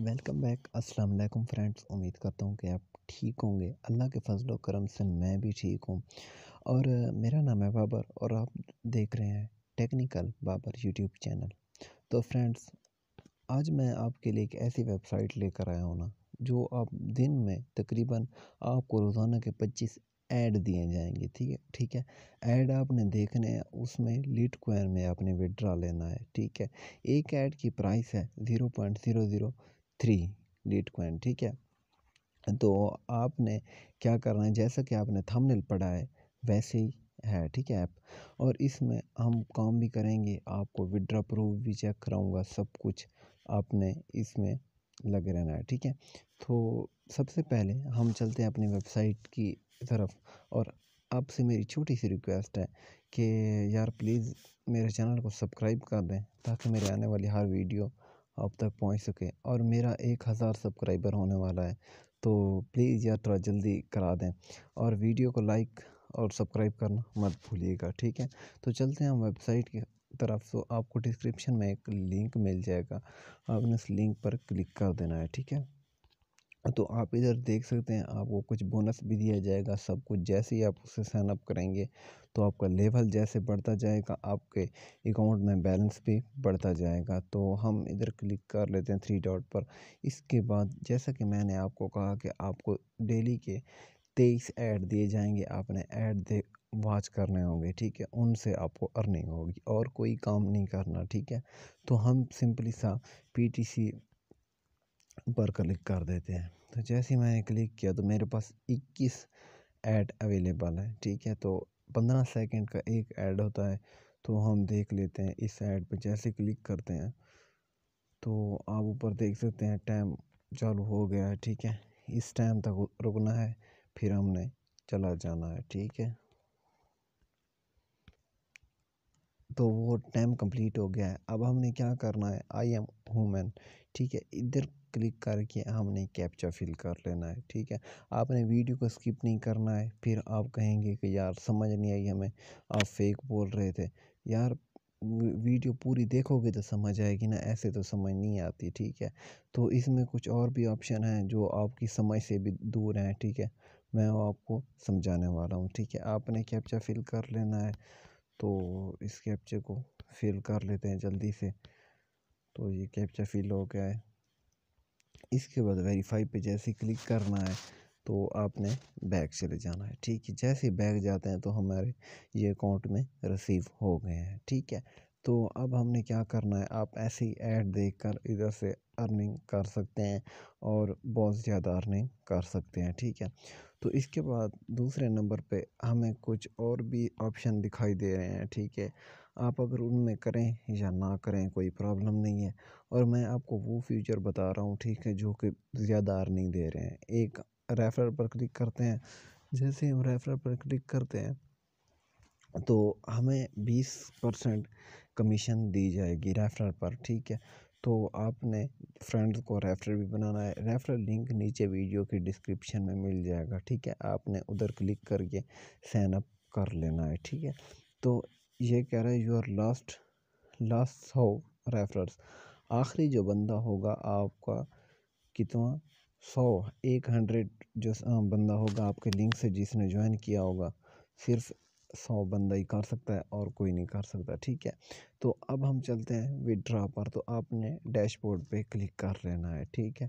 welcome back अस्सलाम वालेकुम friends उम्मीद करता हूँ कि आप ठीक होंगे अल्लाह के फजल करम से मैं भी ठीक हूँ और मेरा नाम है बाबर और आप देख रहे हैं टेक्निकल बाबर यूट्यूब चैनल तो फ्रेंड्स आज मैं आपके लिए एक ऐसी वेबसाइट लेकर आया हूँ ना जो आप दिन में तकरीबन आपको रोज़ाना के पच्चीस ऐड दिए जाएंगे ठीक है ठीक है ऐड आपने देखने हैं उसमें लीड क्वायर में आपने विड्रा लेना है ठीक है एक ऐड की प्राइस है zero point zero zero three lead coin ठीक है तो आपने क्या करना है जैसा कि आपने थंबनेल पढ़ा है वैसे ही है ठीक है ऐप और इसमें हम काम भी करेंगे आपको विड्रा प्रूफ भी चेक कराऊंगा सब कुछ आपने इसमें लगे रहना है ठीक है तो सबसे पहले हम चलते हैं अपनी वेबसाइट की तरफ और आपसे मेरी छोटी सी रिक्वेस्ट है कि यार प्लीज़ मेरे चैनल को सब्सक्राइब कर दें ताकि मेरे आने वाली हर वीडियो आप तक पहुंच सके और मेरा एक हज़ार सब्सक्राइबर होने वाला है तो प्लीज़ यार थोड़ा जल्दी करा दें और वीडियो को लाइक और सब्सक्राइब करना मत भूलिएगा ठीक है तो चलते हैं हम वेबसाइट की तरफ तो आपको डिस्क्रिप्शन में एक लिंक मिल जाएगा आपने उस लिंक पर क्लिक कर देना है ठीक है तो आप इधर देख सकते हैं आपको कुछ बोनस भी दिया जाएगा सब कुछ जैसे ही आप उससे साइन अप करेंगे तो आपका लेवल जैसे बढ़ता जाएगा आपके अकाउंट में बैलेंस भी बढ़ता जाएगा तो हम इधर क्लिक कर लेते हैं थ्री डॉट पर इसके बाद जैसा कि मैंने आपको कहा कि आपको डेली के तेईस ऐड दिए जाएंगे आपने ऐड दे वाच करने होंगे ठीक है उनसे आपको अर्निंग होगी और कोई काम नहीं करना ठीक है तो हम सिंपली सा पीटीसी पर क्लिक कर देते हैं तो जैसे मैंने क्लिक किया तो मेरे पास 21 ऐड अवेलेबल है ठीक है तो 15 सेकंड का एक ऐड होता है तो हम देख लेते हैं इस ऐड पर जैसे क्लिक करते हैं तो आप ऊपर देख सकते हैं टाइम चालू हो गया है ठीक है इस टाइम तक रुकना है फिर हमने चला जाना है ठीक है तो वो टाइम कंप्लीट हो गया है अब हमने क्या करना है आई एम हुमेन ठीक है इधर क्लिक करके हमने कैप्चा फिल कर लेना है ठीक है आपने वीडियो को स्किप नहीं करना है फिर आप कहेंगे कि यार समझ नहीं आई हमें आप फेक बोल रहे थे यार वीडियो पूरी देखोगे तो समझ आएगी ना ऐसे तो समझ नहीं आती ठीक है तो इसमें कुछ और भी ऑप्शन हैं जो आपकी समझ से भी दूर हैं ठीक है मैं आपको समझाने वाला हूँ ठीक है आपने कैप्चा फिल कर लेना है तो इस कैप्चे को फिल कर लेते हैं जल्दी से तो ये कैप्चा फिल हो गया है इसके बाद वेरीफाई पे जैसे क्लिक करना है तो आपने बैग चले जाना है ठीक है जैसे बैग जाते हैं तो हमारे ये अकाउंट में रिसीव हो गए हैं ठीक है तो अब हमने क्या करना है आप ऐसी ऐड देख कर इधर से अर्निंग कर सकते हैं और बहुत ज़्यादा अर्निंग कर सकते हैं ठीक है तो इसके बाद दूसरे नंबर पे हमें कुछ और भी ऑप्शन दिखाई दे रहे हैं ठीक है आप अगर उनमें करें या ना करें कोई प्रॉब्लम नहीं है और मैं आपको वो फ्यूचर बता रहा हूँ ठीक है जो कि ज़्यादा अर्निंग दे रहे हैं एक रेफर पर क्लिक करते हैं जैसे हम रेफर पर क्लिक करते हैं तो हमें बीस परसेंट कमीशन दी जाएगी रेफरल पर ठीक है तो आपने फ्रेंड्स को रेफरल भी बनाना है रेफरल लिंक नीचे वीडियो की डिस्क्रिप्शन में मिल जाएगा ठीक है आपने उधर क्लिक करके साइन अप कर लेना है ठीक है तो ये कह रहा है योर लास्ट लास्ट सौ रेफरल्स आखिरी जो बंदा होगा आपका कितना सौ एक हंड्रेड जो हाँ, बंदा होगा आपके लिंक से जिसने ज्वाइन किया होगा सिर्फ सौ बंदा ही कर सकता है और कोई नहीं कर सकता ठीक है तो अब हम चलते हैं विड्रा पर तो आपने डैशबोर्ड पे क्लिक कर लेना है ठीक है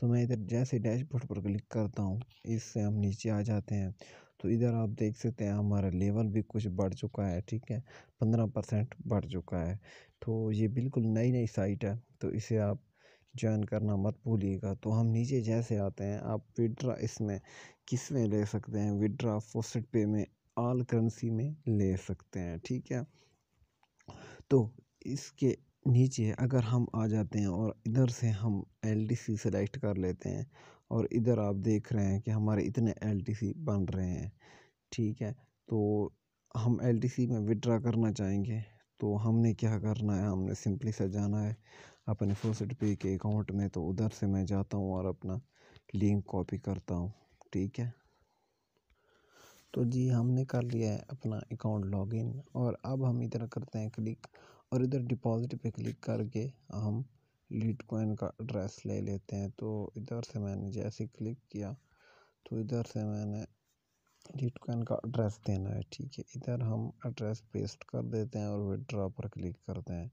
तो मैं इधर जैसे डैशबोर्ड पर क्लिक करता हूँ इससे हम नीचे आ जाते हैं तो इधर आप देख सकते हैं हमारा लेवल भी कुछ बढ़ चुका है ठीक है पंद्रह परसेंट बढ़ चुका है तो ये बिल्कुल नई नई साइट है तो इसे आप ज्वाइन करना मत भूलिएगा तो हम नीचे जैसे आते हैं आप विड्रा इसमें किस में ले सकते हैं विड्रा फोसेट पे में ऑल करेंसी में ले सकते हैं ठीक है तो इसके नीचे अगर हम आ जाते हैं और इधर से हम एल टी सी सेलेक्ट कर लेते हैं और इधर आप देख रहे हैं कि हमारे इतने एल टी सी बन रहे हैं ठीक है तो हम एल टी सी में विड्रा करना चाहेंगे तो हमने क्या करना है हमने सिंपली से जाना है अपने फोसेट पे के अकाउंट में तो उधर से मैं जाता हूँ और अपना लिंक कॉपी करता हूँ ठीक है तो जी हमने कर लिया है अपना अकाउंट लॉगिन और अब हम इधर करते हैं क्लिक और इधर डिपॉजिट पे क्लिक करके हम लीड कोइन का एड्रेस ले लेते हैं तो इधर से मैंने जैसे क्लिक किया तो इधर से मैंने लीड कॉइन का एड्रेस देना है ठीक है इधर हम एड्रेस पेस्ट कर देते हैं और विड्रा पर क्लिक करते हैं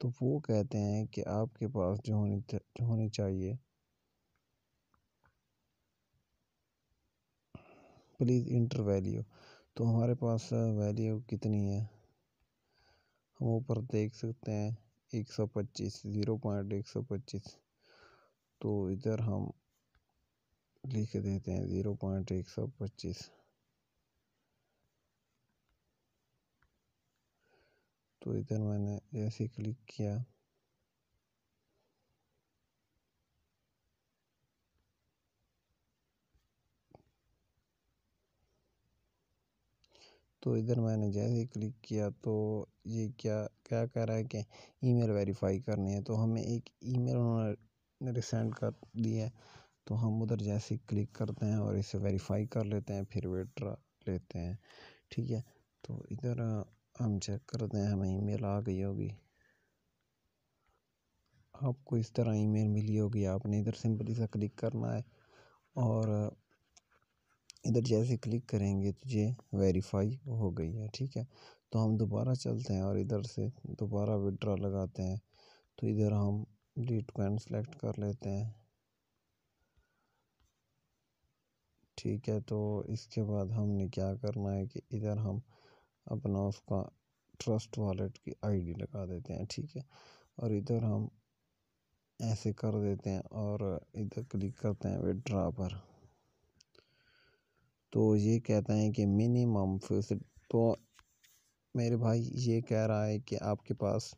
तो वो कहते हैं कि आपके पास जो होनी जो होनी चाहिए प्लीज़ इंटर वैल्यू तो हमारे पास वैल्यू कितनी है हम ऊपर देख सकते हैं एक सौ पच्चीस ज़ीरो पॉइंट एक सौ पच्चीस तो इधर हम लिख देते हैं ज़ीरो पॉइंट एक सौ पच्चीस तो इधर मैंने ऐसे क्लिक किया तो इधर मैंने जैसे ही क्लिक किया तो ये क्या क्या कह रहा है कि ईमेल वेरीफाई करनी है तो हमें एक ईमेल उन्होंने रिसेंड कर दिया है तो हम उधर जैसे ही क्लिक करते हैं और इसे वेरीफाई कर लेते हैं फिर विड्रा लेते हैं ठीक है तो इधर हम चेक करते हैं हमें ईमेल आ गई होगी आपको इस तरह ईमेल मिली होगी आपने इधर सिंपली सा क्लिक करना है और इधर जैसे क्लिक करेंगे तो ये वेरीफाई हो गई है ठीक है तो हम दोबारा चलते हैं और इधर से दोबारा विड्रा लगाते हैं तो इधर हम डेट कॉइन सेलेक्ट कर लेते हैं ठीक है तो इसके बाद हमने क्या करना है कि इधर हम अपना उसका ट्रस्ट वॉलेट की आईडी लगा देते हैं ठीक है और इधर हम ऐसे कर देते हैं और इधर क्लिक करते हैं विड्रा पर तो ये कहता है कि मिनिमम फीस तो मेरे भाई ये कह रहा है कि आपके पास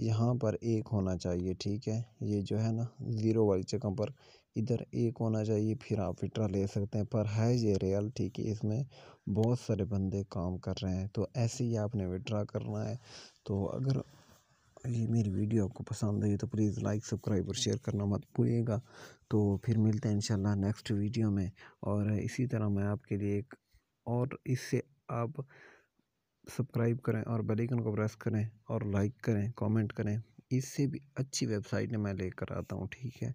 यहाँ पर एक होना चाहिए ठीक है ये जो है ना ज़ीरो वाली जगह पर इधर एक होना चाहिए फिर आप विड्रा ले सकते हैं पर है ये रियल ठीक है इसमें बहुत सारे बंदे काम कर रहे हैं तो ऐसे ही आपने विड्रा करना है तो अगर ये मेरी वीडियो आपको पसंद आई तो प्लीज़ लाइक सब्सक्राइब और शेयर करना मत भूलिएगा तो फिर मिलते हैं इन नेक्स्ट वीडियो में और इसी तरह मैं आपके लिए एक और इससे आप सब्सक्राइब करें और बेल आइकन को प्रेस करें और लाइक करें कमेंट करें इससे भी अच्छी वेबसाइट मैं लेकर आता हूँ ठीक है